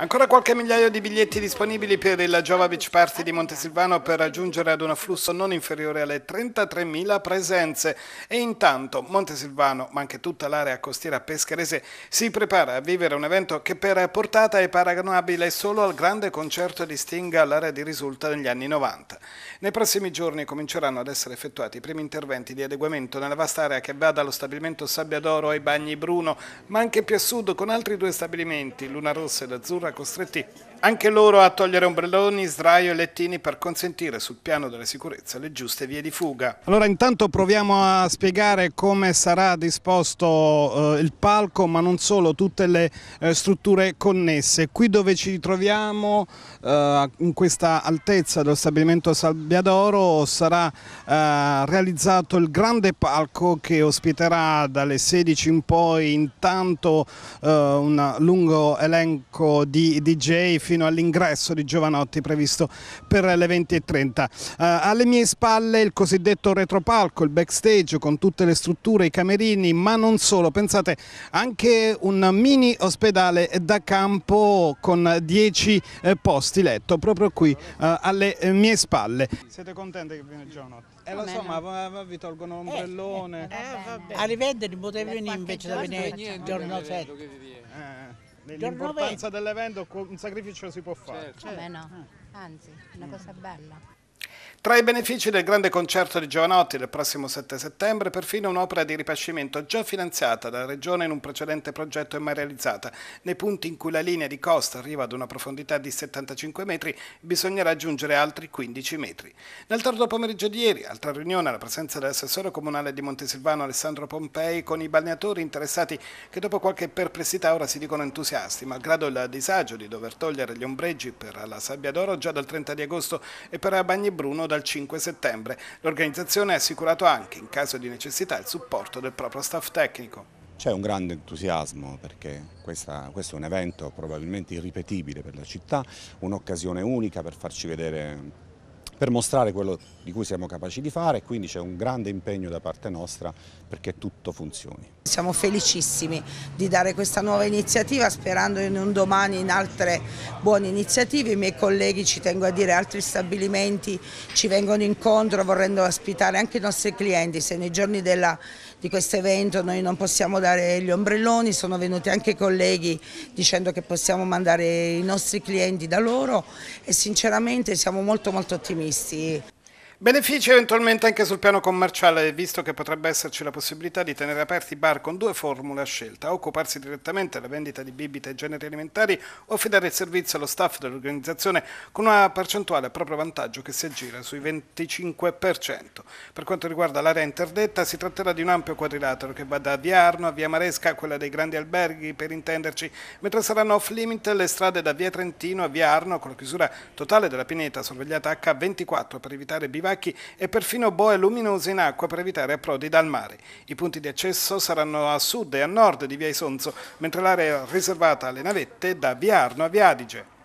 Ancora qualche migliaio di biglietti disponibili per il Giova Beach Party di Montesilvano per raggiungere ad un afflusso non inferiore alle 33.000 presenze e intanto Montesilvano, ma anche tutta l'area costiera pescherese, si prepara a vivere un evento che per portata è paragonabile solo al grande concerto di Sting all'area di risulta negli anni 90. Nei prossimi giorni cominceranno ad essere effettuati i primi interventi di adeguamento nella vasta area che va dallo stabilimento Sabbia d'Oro ai Bagni Bruno, ma anche più a sud con altri due stabilimenti, Luna Rossa ed Azzurra costretti anche loro a togliere ombrelloni, sdraio e lettini per consentire sul piano della sicurezza le giuste vie di fuga. Allora intanto proviamo a spiegare come sarà disposto eh, il palco ma non solo, tutte le eh, strutture connesse. Qui dove ci troviamo eh, in questa altezza dello stabilimento Salbiadoro sarà eh, realizzato il grande palco che ospiterà dalle 16 in poi intanto eh, un lungo elenco di DJ fino all'ingresso di Giovanotti previsto per le 20.30. Eh, alle mie spalle il cosiddetto retropalco, il backstage con tutte le strutture, i camerini, ma non solo, pensate anche un mini ospedale da campo con 10 eh, posti letto proprio qui eh, alle mie spalle. Siete contenti che viene Giovanotti? Eh lo so, ma vi tolgono l'ombrellone. Eh, eh, eh, eh, a rivedere potevi venire invece da venire il giorno 7. Nell'importanza dell'evento un sacrificio si può fare. Certo. Come no? Certo. Anzi, una cosa bella. Tra i benefici del grande concerto di Giovanotti del prossimo 7 settembre, perfino un'opera di ripascimento già finanziata dalla Regione in un precedente progetto e mai realizzata. Nei punti in cui la linea di costa arriva ad una profondità di 75 metri, bisognerà aggiungere altri 15 metri. Nel tardo pomeriggio di ieri, altra riunione alla presenza dell'assessore comunale di Montesilvano Alessandro Pompei con i balneatori interessati che dopo qualche perplessità ora si dicono entusiasti, malgrado il disagio di dover togliere gli ombreggi per la Sabbia d'Oro già dal 30 di agosto e per Bagni Bruno dal 5 settembre. L'organizzazione ha assicurato anche, in caso di necessità, il supporto del proprio staff tecnico. C'è un grande entusiasmo perché questa, questo è un evento probabilmente irripetibile per la città, un'occasione unica per farci vedere per mostrare quello di cui siamo capaci di fare e quindi c'è un grande impegno da parte nostra perché tutto funzioni. Siamo felicissimi di dare questa nuova iniziativa sperando in un domani in altre buone iniziative, i miei colleghi ci tengo a dire altri stabilimenti ci vengono incontro vorrendo ospitare anche i nostri clienti, se nei giorni della, di questo evento noi non possiamo dare gli ombrelloni, sono venuti anche colleghi dicendo che possiamo mandare i nostri clienti da loro e sinceramente siamo molto molto ottimisti. conhecer Benefici eventualmente anche sul piano commerciale, visto che potrebbe esserci la possibilità di tenere aperti i bar con due formule a scelta, occuparsi direttamente della vendita di bibite e generi alimentari o fidare il servizio allo staff dell'organizzazione con una percentuale a proprio vantaggio che si aggira sui 25%. Per quanto riguarda l'area interdetta, si tratterà di un ampio quadrilatero che va da Via Arno a Via Maresca, quella dei grandi alberghi per intenderci, mentre saranno off limit le strade da Via Trentino a Via Arno con la chiusura totale della pineta sorvegliata H24 per evitare bivacchi subacchi e perfino boe luminose in acqua per evitare approdi dal mare. I punti di accesso saranno a sud e a nord di Via Isonzo, mentre l'area riservata alle navette da Via Arno a Via Adige.